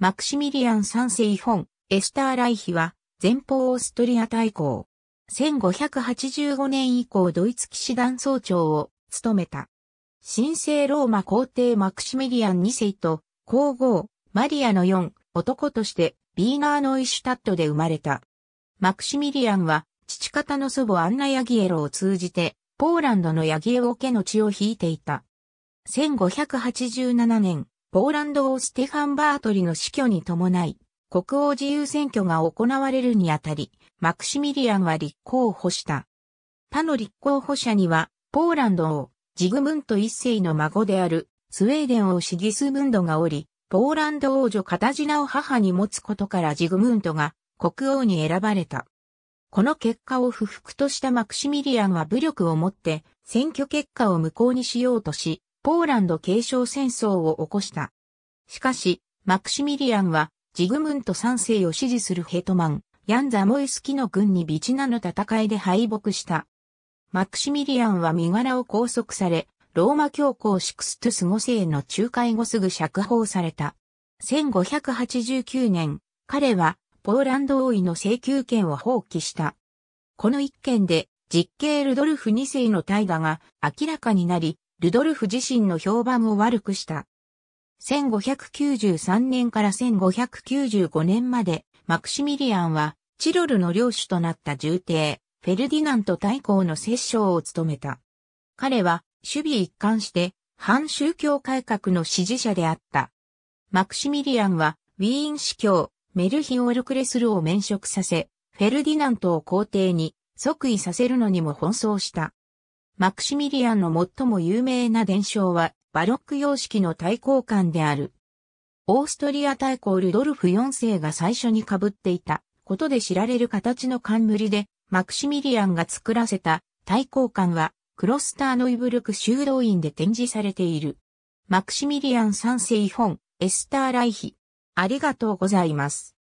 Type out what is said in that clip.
マクシミリアン三世本、エスターライヒは、前方オーストリア大公。1585年以降ドイツ騎士団総長を務めた。神聖ローマ皇帝マクシミリアン2世と、皇后、マリアの4、男として、ビーナーノイシュタットで生まれた。マクシミリアンは、父方の祖母アンナ・ヤギエロを通じて、ポーランドのヤギエオ家の血を引いていた。1587年、ポーランド王ステファン・バートリの死去に伴い、国王自由選挙が行われるにあたり、マクシミリアンは立候補した。他の立候補者には、ポーランド王、ジグムント一世の孫である、スウェーデン王シギスムンドがおり、ポーランド王女カタジナを母に持つことからジグムントが国王に選ばれた。この結果を不服としたマクシミリアンは武力をもって選挙結果を無効にしようとし、ポーランド継承戦争を起こした。しかし、マクシミリアンは、ジグムント三世を支持するヘトマン、ヤンザモイスキの軍にビチナの戦いで敗北した。マクシミリアンは身柄を拘束され、ローマ教皇シクストゥス5世の仲介後すぐ釈放された。1589年、彼は、ポーランド王位の請求権を放棄した。この一件で、実刑ルドルフ2世の怠惰が明らかになり、ルドルフ自身の評判を悪くした。1593年から1595年まで、マクシミリアンは、チロルの領主となった重帝、フェルディナント大公の摂政を務めた。彼は、守備一貫して、反宗教改革の支持者であった。マクシミリアンは、ウィーン司教、メルヒオルクレスルを免職させ、フェルディナントを皇帝に即位させるのにも奔走した。マクシミリアンの最も有名な伝承は、バロック様式の対抗官である。オーストリア大公ルドルフ4世が最初に被っていたことで知られる形の冠で、マクシミリアンが作らせた対抗官は、クロスターノイブルク修道院で展示されている。マクシミリアン3世本、エスター・ライヒ。ありがとうございます。